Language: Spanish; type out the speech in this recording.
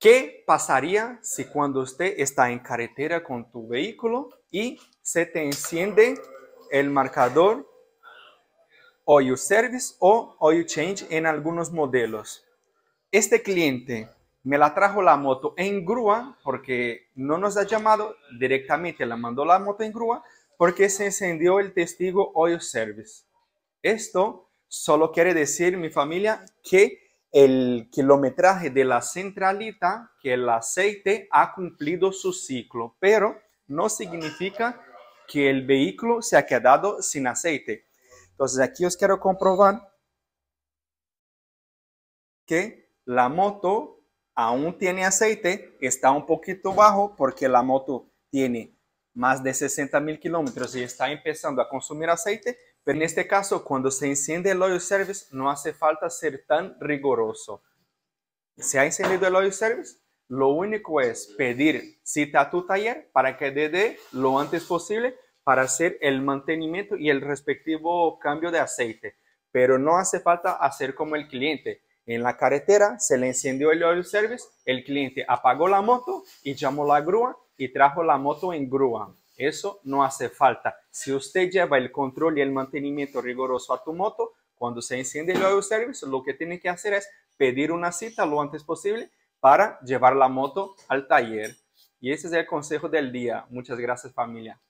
¿Qué pasaría si cuando usted está en carretera con tu vehículo y se te enciende el marcador oil service o oil change en algunos modelos? Este cliente me la trajo la moto en grúa porque no nos ha llamado directamente, la mandó la moto en grúa porque se encendió el testigo oil service. Esto solo quiere decir, mi familia, que el kilometraje de la centralita que el aceite ha cumplido su ciclo, pero no significa que el vehículo se ha quedado sin aceite. Entonces aquí os quiero comprobar que la moto aún tiene aceite, está un poquito bajo porque la moto tiene más de 60 mil kilómetros y está empezando a consumir aceite, pero en este caso, cuando se enciende el oil service, no hace falta ser tan riguroso. ¿Se ha encendido el oil service? Lo único es pedir cita a tu taller para que dé lo antes posible para hacer el mantenimiento y el respectivo cambio de aceite. Pero no hace falta hacer como el cliente. En la carretera se le encendió el oil service, el cliente apagó la moto y llamó la grúa y trajo la moto en grúa. Eso no hace falta. Si usted lleva el control y el mantenimiento riguroso a tu moto, cuando se enciende el oil service, lo que tiene que hacer es pedir una cita lo antes posible para llevar la moto al taller. Y ese es el consejo del día. Muchas gracias familia.